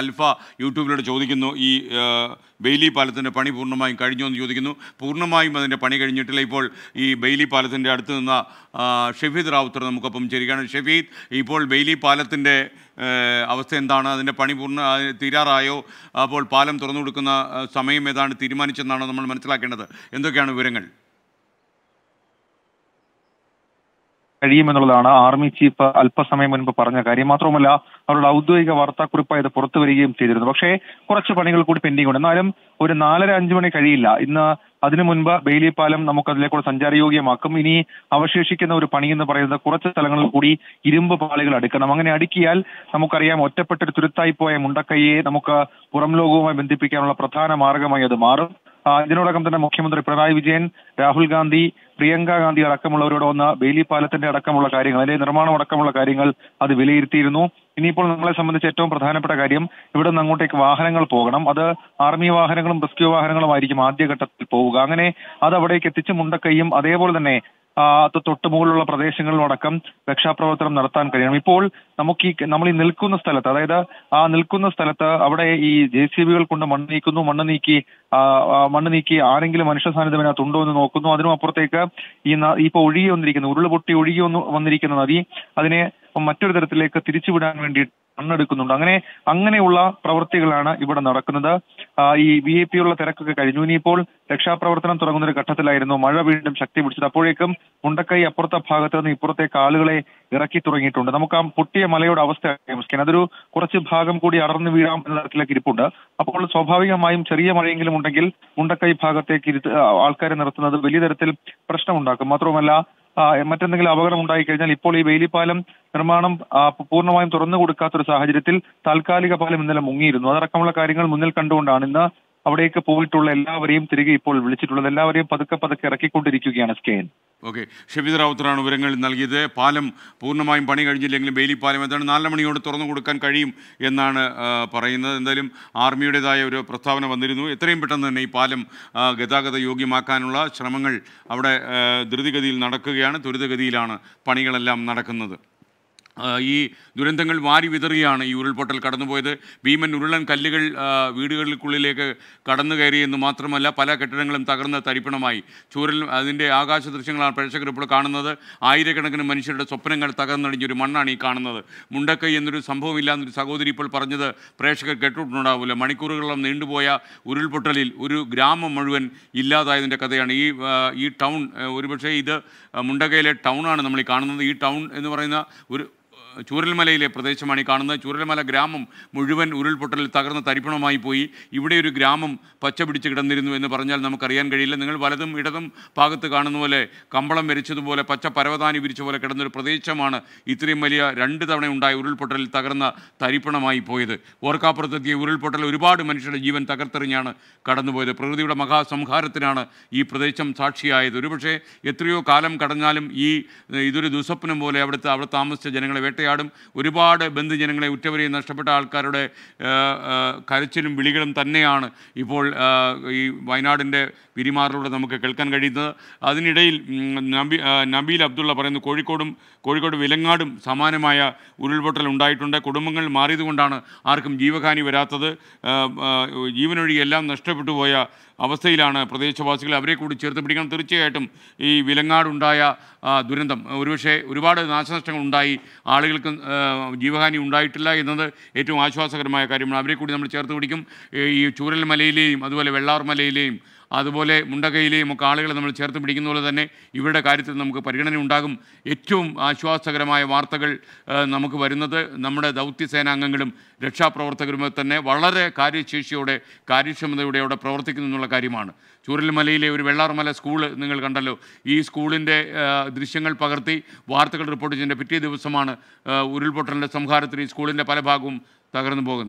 അൽഫ യൂട്യൂബിലൂടെ ചോദിക്കുന്നു ഈ ബെയിലി പാലത്തിൻ്റെ പണി പൂർണ്ണമായും കഴിഞ്ഞു എന്ന് ചോദിക്കുന്നു പൂർണ്ണമായും അതിൻ്റെ പണി കഴിഞ്ഞിട്ടില്ല ഇപ്പോൾ ഈ ബെയിലി പാലത്തിൻ്റെ അടുത്ത് നിന്ന ഷെഫീദ് റാവുത്തർ നമുക്കൊപ്പം ചേരുകയാണ് ഷെഫീദ് ഇപ്പോൾ ബെയിലി പാലത്തിൻ്റെ അവസ്ഥ എന്താണ് അതിൻ്റെ പണി പൂർണ്ണ തീരാറായോ അപ്പോൾ പാലം തുറന്നു കൊടുക്കുന്ന സമയം ഏതാണ് തീരുമാനിച്ചെന്നാണോ നമ്മൾ മനസ്സിലാക്കേണ്ടത് എന്തൊക്കെയാണ് വിവരങ്ങൾ കഴിയുമെന്നുള്ളതാണ് ആർമി ചീഫ് അല്പസമയം മുൻപ് പറഞ്ഞ കാര്യം മാത്രവുമല്ല അവരുടെ ഔദ്യോഗിക വാർത്താക്കുറിപ്പായി അത് പുറത്തു വരികയും ചെയ്തിരുന്നു പക്ഷേ കുറച്ച് പണികൾ കൂടി പെൻഡിംഗ് ഉണ്ട് എന്നാലും ഒരു നാലര അഞ്ചു മണി കഴിയില്ല ഇന്ന് അതിനു മുൻപ് ബെയിലിപ്പാലം പാലം നമുക്ക് അതിലേക്കൂടെ സഞ്ചാരയോഗ്യമാക്കും ഇനി അവശേഷിക്കുന്ന ഒരു പണി എന്ന് പറയുന്നത് കുറച്ച് സ്ഥലങ്ങളിൽ കൂടി ഇരുമ്പ് പാളികൾ അടുക്കണം അങ്ങനെ അടുക്കിയാൽ നമുക്കറിയാം ഒറ്റപ്പെട്ടൊരു തുരുത്തായി പോയ മുണ്ടക്കൈയെ നമുക്ക് പുറം ലോകവുമായി ബന്ധിപ്പിക്കാനുള്ള പ്രധാന മാർഗമായി അത് മാറും ഇതിനോടകം തന്നെ മുഖ്യമന്ത്രി പിണറായി വിജയൻ രാഹുൽ ഗാന്ധി പ്രിയങ്ക ഗാന്ധി അടക്കമുള്ളവരോട് വന്ന ബേലി പാലത്തിന്റെ അടക്കമുള്ള കാര്യങ്ങൾ അതിന്റെ നിർമ്മാണം അടക്കമുള്ള കാര്യങ്ങൾ അത് വിലയിരുത്തിയിരുന്നു ഇനിയിപ്പോൾ നമ്മളെ സംബന്ധിച്ച് ഏറ്റവും പ്രധാനപ്പെട്ട കാര്യം ഇവിടെ നിന്ന് അങ്ങോട്ടേക്ക് വാഹനങ്ങൾ പോകണം അത് ആർമി വാഹനങ്ങളും റെസ്ക്യൂ വാഹനങ്ങളും ആയിരിക്കും ആദ്യഘട്ടത്തിൽ പോവുക അങ്ങനെ അത് അവിടേക്ക് എത്തിച്ച് മുണ്ടക്കയും അതേപോലെ തന്നെ തൊട്ട് മുകളിലുള്ള പ്രദേശങ്ങളിലടക്കം രക്ഷാപ്രവർത്തനം നടത്താൻ കഴിയണം ഇപ്പോൾ നമുക്ക് ഈ നമ്മൾ ഈ നിൽക്കുന്ന സ്ഥലത്ത് അതായത് ആ നിൽക്കുന്ന സ്ഥലത്ത് അവിടെ ഈ ജെ സി ബികൾ കൊണ്ട് മണ്ണ് നീക്കുന്നു മണ്ണ് നീക്കി മണ്ണ് നീക്കി ആരെങ്കിലും മനുഷ്യ സാന്നിധ്യം അതിനകത്തുണ്ടോ എന്ന് നോക്കുന്നു അതിനും അപ്പുറത്തേക്ക് ഈ ഇപ്പൊ ഒഴുകി വന്നിരിക്കുന്ന ഉരുൾ പൊട്ടി ഒഴുകി വന്നിരിക്കുന്ന നദി അതിനെ മറ്റൊരു തരത്തിലേക്ക് തിരിച്ചുവിടാൻ വേണ്ടി പങ്കെടുക്കുന്നുണ്ട് അങ്ങനെ അങ്ങനെയുള്ള പ്രവൃത്തികളാണ് ഇവിടെ നടക്കുന്നത് ഈ വി ഐ പി ഉള്ള തിരക്കൊക്കെ കഴിഞ്ഞു ഇനിയിപ്പോൾ രക്ഷാപ്രവർത്തനം തുടങ്ങുന്ന ഒരു ഘട്ടത്തിലായിരുന്നു മഴ വീണ്ടും ശക്തി പിടിച്ചത് അപ്പോഴേക്കും മുണ്ടക്കൈ അപ്പുറത്തെ ഭാഗത്ത് നിന്ന് ഇപ്പുറത്തേക്ക് ആളുകളെ ഇറക്കി തുടങ്ങിയിട്ടുണ്ട് നമുക്ക് ആ പൊട്ടിയ മലയുടെ അവസ്ഥ അറിയാം അതൊരു കുറച്ച് ഭാഗം കൂടി അടർന്നു വീഴാം എന്ന തരത്തിലേക്ക് ഇരിപ്പുണ്ട് അപ്പോൾ സ്വാഭാവികമായും ചെറിയ മഴയെങ്കിലും ഉണ്ടെങ്കിൽ മുണ്ടക്കൈ ഭാഗത്തേക്ക് ആൾക്കാരെ നിർത്തുന്നത് വലിയ തരത്തിൽ പ്രശ്നമുണ്ടാക്കും മാത്രവുമല്ല മറ്റെന്തെങ്കിലും അപകടം ഉണ്ടായിക്കഴിഞ്ഞാൽ ഇപ്പോൾ ഈ വെയിലിപ്പാലം നിർമ്മാണം പൂർണ്ണമായും തുറന്നു കൊടുക്കാത്ത ഒരു സാഹചര്യത്തിൽ താൽക്കാലിക പാലം ഇന്നലെ മുങ്ങിയിരുന്നു അതടക്കമുള്ള കാര്യങ്ങൾ മുന്നിൽ കണ്ടുകൊണ്ടാണ് ഇന്ന് അവിടേക്ക് പോയിട്ടുള്ള എല്ലാവരെയും തിരികെ ഇപ്പോൾ വിളിച്ചിട്ടുള്ളത് എല്ലാവരെയും പതുക്കെ പതുക്കെ ഇറക്കിക്കൊണ്ടിരിക്കുകയാണ് സ്കെയിൻ ഓക്കെ ഷബീദ് റാവുത്തറാണ് വിവരങ്ങൾ നൽകിയത് പാലം പൂർണ്ണമായും പണി കഴിഞ്ഞില്ലെങ്കിലും ബെയിലി പാലം എന്താണ് നാല് മണിയോട് തുറന്നു കൊടുക്കാൻ കഴിയും എന്നാണ് പറയുന്നത് എന്തായാലും ആർമിയുടേതായ ഒരു പ്രസ്താവന വന്നിരുന്നു എത്രയും പെട്ടെന്ന് തന്നെ ഈ പാലം ഗതാഗത യോഗ്യമാക്കാനുള്ള ശ്രമങ്ങൾ അവിടെ ധൃതിഗതിയിൽ നടക്കുകയാണ് ത്വരിതഗതിയിലാണ് പണികളെല്ലാം നടക്കുന്നത് ഈ ദുരന്തങ്ങൾ വാരി വിതറിയാണ് ഈ ഉരുൾപൊട്ടൽ കടന്നുപോയത് ഭീമൻ ഉരുളൻ കല്ലുകൾ വീടുകൾക്കുള്ളിലേക്ക് കടന്നു കയറിയെന്ന് മാത്രമല്ല പല കെട്ടിടങ്ങളും തകർന്ന് തരിപ്പണമായി ചൂരൽ അതിൻ്റെ ആകാശ ദൃശ്യങ്ങളാണ് പ്രേക്ഷകർ ഇപ്പോൾ കാണുന്നത് ആയിരക്കണക്കിന് മനുഷ്യരുടെ സ്വപ്നങ്ങൾ തകർന്നടിഞ്ഞൊരു മണ്ണാണ് ഈ കാണുന്നത് മുണ്ടക്കൈ എന്നൊരു സംഭവമില്ല എന്നൊരു സഹോദരി ഇപ്പോൾ പറഞ്ഞത് പ്രേക്ഷകർ കേട്ടിട്ടുണ്ടാവില്ല മണിക്കൂറുകളോളം നീണ്ടുപോയ ഉരുൾപൊട്ടലിൽ ഒരു ഗ്രാമം മുഴുവൻ ഇല്ലാതായതിൻ്റെ കഥയാണ് ഈ ഈ ടൗൺ ഒരുപക്ഷേ ഇത് മുണ്ടക്കയിലെ ടൗണാണ് നമ്മൾ ഈ കാണുന്നത് ഈ ടൗൺ എന്ന് പറയുന്ന ഒരു ചൂരൽമലയിലെ പ്രദേശമാണ് ഈ കാണുന്നത് ചൂരൽമല ഗ്രാമം മുഴുവൻ ഉരുൾപൊട്ടലിൽ തകർന്ന് തരിപ്പണമായി പോയി ഇവിടെ ഒരു ഗ്രാമം പച്ച പിടിച്ച് കിടന്നിരുന്നു എന്ന് പറഞ്ഞാൽ നമുക്കറിയാൻ കഴിയില്ല നിങ്ങൾ വലതും ഇടതും ഭാഗത്ത് കാണുന്ന പോലെ കമ്പളം വരച്ചതുപോലെ പച്ച പരവതാനി വിരിച്ച പോലെ കിടന്നൊരു പ്രദേശമാണ് ഇത്രയും വലിയ രണ്ട് തവണ ഉണ്ടായ ഉരുൾപൊട്ടലിൽ തകർന്ന തരിപ്പണമായി പോയത് ഓർക്കാപ്പുറത്തെത്തിയ ഉരുൾപൊട്ടൽ ഒരുപാട് മനുഷ്യരുടെ ജീവൻ തകർത്തെറിഞ്ഞാണ് കടന്നുപോയത് പ്രകൃതിയുടെ മഹാസംഹാരത്തിനാണ് ഈ പ്രദേശം സാക്ഷിയായത് ഒരുപക്ഷേ എത്രയോ കാലം കടഞ്ഞാലും ഈ ഇതൊരു ദുസ്വപ്നം പോലെ അവിടുത്തെ അവിടെ താമസിച്ച ജനങ്ങളെ വേട്ടയാ വേട്ടയാടും ഒരുപാട് ബന്ധുജനങ്ങളെ ഉറ്റവരെയും നഷ്ടപ്പെട്ട ആൾക്കാരുടെ കരച്ചിലും വിളികളും തന്നെയാണ് ഇപ്പോൾ ഈ വയനാടിൻ്റെ പിരിമാറിലൂടെ നമുക്ക് കേൾക്കാൻ കഴിയുന്നത് അതിനിടയിൽ നബി നബീൽ അബ്ദുള്ള പറയുന്നു കോഴിക്കോടും കോഴിക്കോട് വിലങ്ങാടും സമാനമായ ഉരുൾപൊട്ടൽ ഉണ്ടായിട്ടുണ്ട് കുടുംബങ്ങൾ മാറിയതുകൊണ്ടാണ് ആർക്കും ജീവഹാനി വരാത്തത് ജീവനൊഴി എല്ലാം നഷ്ടപ്പെട്ടു പോയ അവസ്ഥയിലാണ് പ്രദേശവാസികൾ അവരെ കൂടി ചേർത്ത് പിടിക്കണം തീർച്ചയായിട്ടും ഈ വിലങ്ങാടുണ്ടായ ദുരന്തം ഒരുപക്ഷെ ഒരുപാട് നാശനഷ്ടങ്ങൾ ഉണ്ടായി ആളുകൾ ആളുകൾക്ക് ജീവഹാനി ഉണ്ടായിട്ടില്ല എന്നത് ഏറ്റവും ആശ്വാസകരമായ കാര്യമാണ് അവരെ കൂടി നമ്മൾ ചേർത്ത് പിടിക്കും ഈ ചൂരൽ മലയിലെയും അതുപോലെ വെള്ളാർ മലയിലെയും അതുപോലെ മുണ്ടകയിലെയും ഒക്കെ ആളുകളെ നമ്മൾ ചേർത്ത് പിടിക്കുന്ന പോലെ തന്നെ ഇവരുടെ കാര്യത്തിൽ നമുക്ക് പരിഗണന ഉണ്ടാകും ഏറ്റവും ആശ്വാസകരമായ വാർത്തകൾ നമുക്ക് വരുന്നത് നമ്മുടെ ദൗത്യസേനാംഗങ്ങളും രക്ഷാപ്രവർത്തകരും തന്നെ വളരെ കാര്യശേഷിയോടെ കാര്യക്ഷമതയോടെ അവിടെ പ്രവർത്തിക്കുന്നു എന്നുള്ള കാര്യമാണ് ചൂരൽമലയിലെ ഒരു വെള്ളാർമല സ്കൂൾ നിങ്ങൾ കണ്ടല്ലോ ഈ സ്കൂളിൻ്റെ ദൃശ്യങ്ങൾ പകർത്തി വാർത്തകൾ റിപ്പോർട്ട് ചെയ്യുന്ന പിറ്റേ ദിവസമാണ് ഉരുൾപൊട്ടലിൻ്റെ സംഹാരത്തിൽ ഈ സ്കൂളിൻ്റെ പല ഭാഗവും തകർന്നു പോകുന്നത്